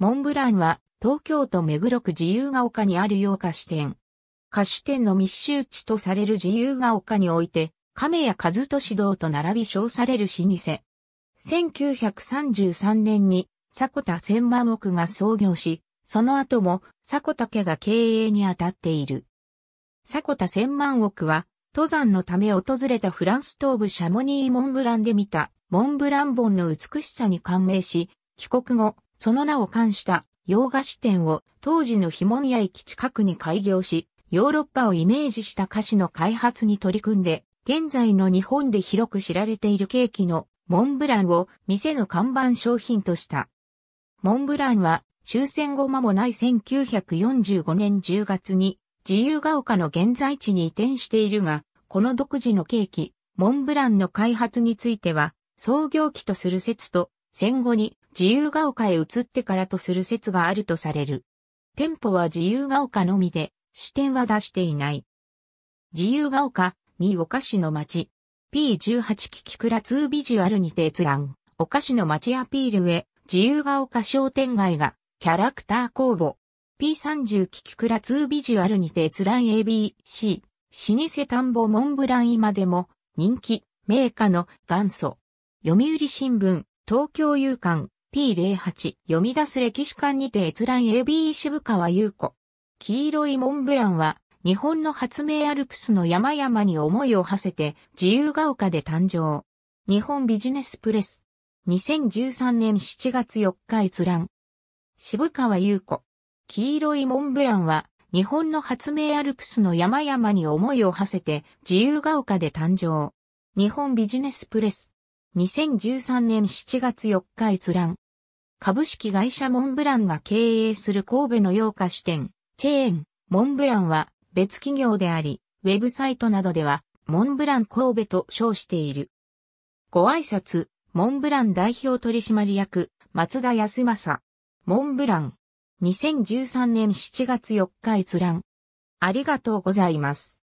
モンブランは東京都目黒区自由が丘にある洋菓子店。菓子店の密集地とされる自由が丘において、亀屋和俊堂と並び称される老舗。1933年に迫田千万木が創業し、その後も迫田家が経営に当たっている。迫田千万億は、登山のため訪れたフランス東部シャモニーモンブランで見たモンブラン本の美しさに感銘し、帰国後、その名を冠した洋菓子店を当時の紐屋駅近くに開業し、ヨーロッパをイメージした菓子の開発に取り組んで、現在の日本で広く知られているケーキのモンブランを店の看板商品とした。モンブランは終戦後間もない1945年10月に自由が丘の現在地に移転しているが、この独自のケーキ、モンブランの開発については、創業期とする説と、戦後に自由が丘へ移ってからとする説があるとされる。店舗は自由が丘のみで、支店は出していない。自由が丘、にお菓子の街。P18 キキクラ2ビジュアルにて閲覧。お菓子の街アピールへ、自由が丘商店街が、キャラクター公募。P30 キキクラ2ビジュアルにて閲覧 ABC。老舗田んぼモンブラン今でも、人気、名家の元祖。読売新聞、東京有刊、P08 読み出す歴史館にて閲覧 AB 渋川優子。黄色いモンブランは日本の発明アルプスの山々に思いを馳せて自由が丘で誕生。日本ビジネスプレス。2013年7月4日閲覧。渋川優子。黄色いモンブランは日本の発明アルプスの山々に思いを馳せて自由が丘で誕生。日本ビジネスプレス。2013年7月4日閲覧。株式会社モンブランが経営する神戸の洋菓子店、チェーン、モンブランは別企業であり、ウェブサイトなどでは、モンブラン神戸と称している。ご挨拶、モンブラン代表取締役、松田康政。モンブラン。2013年7月4日閲覧。ありがとうございます。